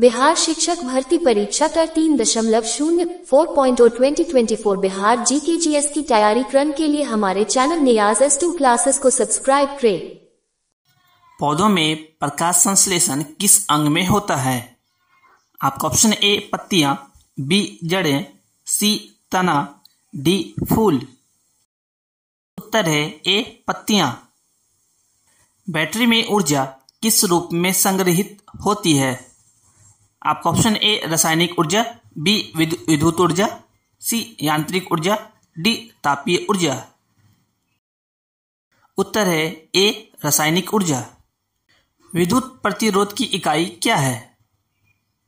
बिहार शिक्षक भर्ती परीक्षा कर तीन दशमलव शून्य four point twenty twenty four Bihar G K G S की तैयारी क्रम के लिए हमारे channel Niyaz S two classes को सब्सक्राइब करें पौधों में प्रकाश संश्लेषण किस अंग में होता है आपका ऑप्शन ए पत्तियां बी जड़ें सी तना डी फूल उत्तर है ए पत्तियां बैटरी में ऊर्जा किस रूप में संग्रहित होती है आपका ऑप्शन ए रासायनिक ऊर्जा बी विद्युत ऊर्जा सी यांत्रिक ऊर्जा डी तापीय ऊर्जा उत्तर है ए रासायनिक ऊर्जा विद्युत प्रतिरोध की इकाई क्या है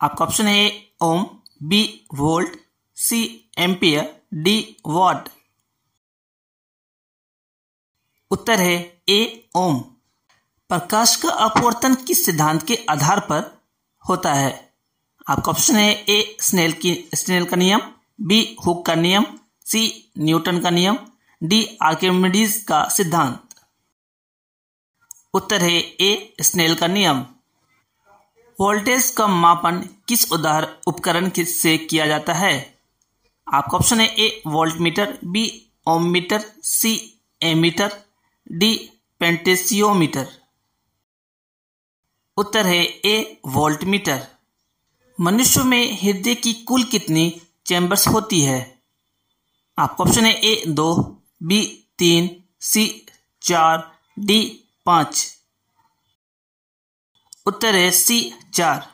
आपका ऑप्शन है ohm B volt C ampere D watt उत्तर है ए ओम प्रकाश का अपवर्तन किस सिद्धांत के आधार पर होता है आपका ऑप्शन है ए स्नेल की स्नेल का नियम बी हुक का नियम सी न्यूटन का नियम डी आर्किमिडीज का सिद्धांत उत्तर है ए स्नेल का नियम वोल्टेज का मापन किस उदाहरण उपकरण से किया जाता है आपका ऑप्शन है A voltmeter B ohmmeter C ammeter D potentiometer उत्तर है ए वोल्टमीटर मनुष्य में हृदय की कुल कितनी चैम्बर्स होती है आपको ऑप्शन है ए दो बी तीन सी चार डी पांच उत्तर है सी चार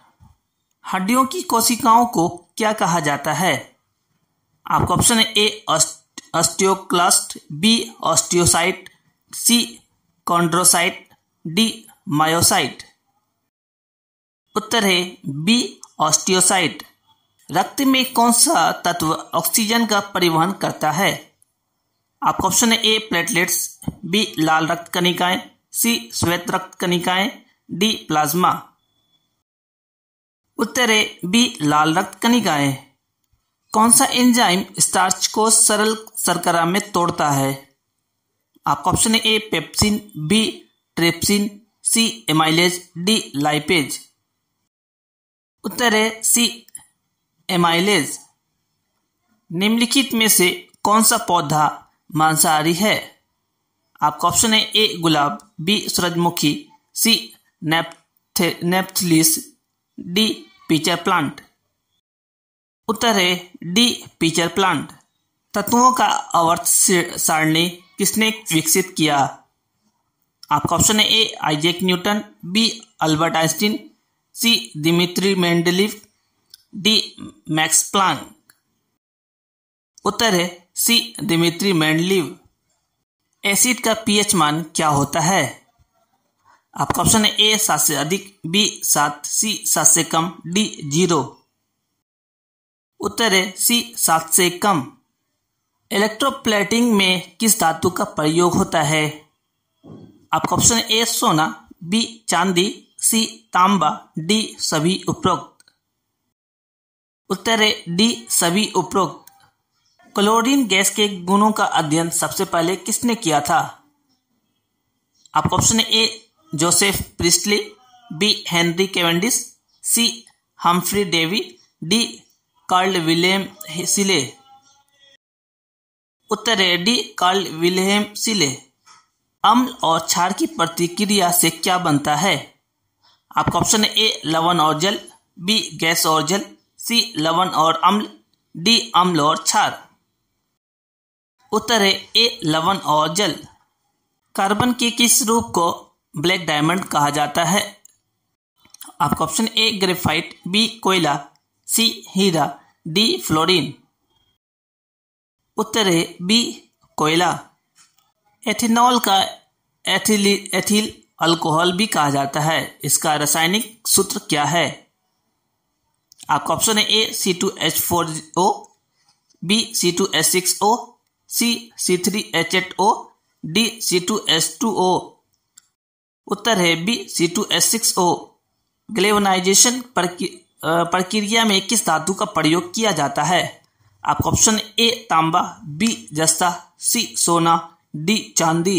हड्डियों की कोशिकाओं को क्या कहा जाता है आपका ऑप्शन है A osteoclast B osteocyte C chondrocyte D myocyte उत्तर है बी ऑस्टियोसाइट रक्त में कौन सा तत्व ऑक्सीजन का परिवहन करता है आपका ऑप्शन है ए प्लेटलेट्स बी लाल रक्त कणिकाएं सी श्वेत रक्त कणिकाएं डी प्लाज्मा उत्तर है बी लाल रक्त कणिकाएं कौन सा एंजाइम स्टार्च को सरल सरकरा में तोड़ता है आपका ऑप्शन है A pepsin B trypsin C amylase D lipase उत्तर है सी एमाइलेज निम्नलिखित में से कौन सा पौधा मांसाहारी है आपका ऑप्शन है ए गुलाब बी सूरजमुखी C Nepenthes D pitcher plant उत्तर है डी पीचर प्लांट तत्वों का अवर्त सारणी किसने विकसित किया आपका ऑप्शन है A Isaac Newton B Albert Einstein See Dmitri Mendeleev, D. Max Planck. उत्तर है सी दिमित्री मेंडलिव एसिड का पीएच मान क्या होता है आपका ऑप्शन है ए सात से अधिक बी सात सी सात से कम डी जीरो उत्तर है सी सात से कम इलेक्ट्रोप्लेटिंग में किस धातु का प्रयोग होता है आपका ऑप्शन ए सोना बी चांदी सी तांबा डी सभी उपरोक्त उत्तर है डी सभी उपरोक्त क्लोरीन गैस के गुणों का अध्ययन सबसे पहले किसने किया था आपका option A Joseph Priestley B Henry Cavendish C Humphry Davy D Carl William Scheele उत्तर है डी कार्ल विलियम सिले अम्ल और क्षार की प्रतिक्रिया से क्या बनता है आपका ऑप्शन है ए लवन और जल बी गैस और जल सी लवन और अम्ल डी अम्ल और क्षार उत्तर है ए लवन और जल कार्बन के किस रूप को ब्लैक डायमंड कहा जाता है आपका ऑप्शन ए ग्रेफाइट बी कोयला सी हीरा डी फ्लोरीन उत्तर है बी कोयला एथेनॉल का एथिल अल्कोहल भी कहा जाता है इसका रासायनिक सूत्र क्या है आपका ऑप्शन है A C two H four O B C two H six O C C three H eight O D C two H two O उत्तर है B C two H six O galvanisation प्रक्रिया में किस धातु का प्रयोग किया जाता है आपका ऑप्शन ए तांबा बी जस्ता सी सोना डी चांदी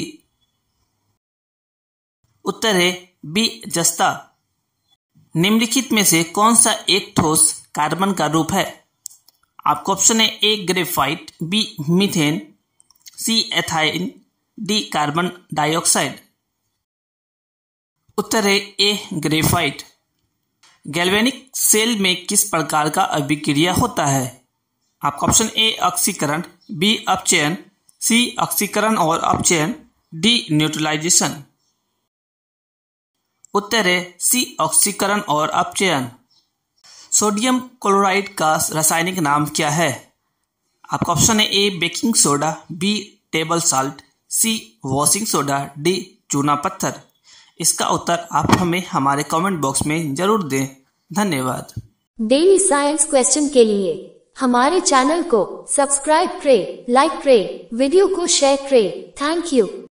उत्तर है बी जस्ता निम्नलिखित में से कौन सा एक ठोस कार्बन का रूप है आपको ऑप्शन है A graphite B methane C ethyne D carbon dioxide उत्तर है ए ग्रेफाइट गैल्वेनिक सेल में किस प्रकार का अभिक्रिया होता है आपका ऑप्शन ए ऑक्सीकरण बी अपचयन सी ऑक्सीकरण और अपचयन डी न्यूट्रलाइजेशन उत्तर है सी ऑक्सीकरण और अपचयन सोडियम क्लोराइड का रासायनिक नाम क्या है आपका ऑप्शन है A baking soda B table salt C washing soda D चूना पत्थर इसका उत्तर आप हमें हमारे कमेंट बॉक्स में जरूर दें धन्यवाद डेली साइंस क्वेश्चन के लिए हमारे चैनल को सब्सक्राइब करें, लाइक करें, वीडियो को शेयर करें। Thank you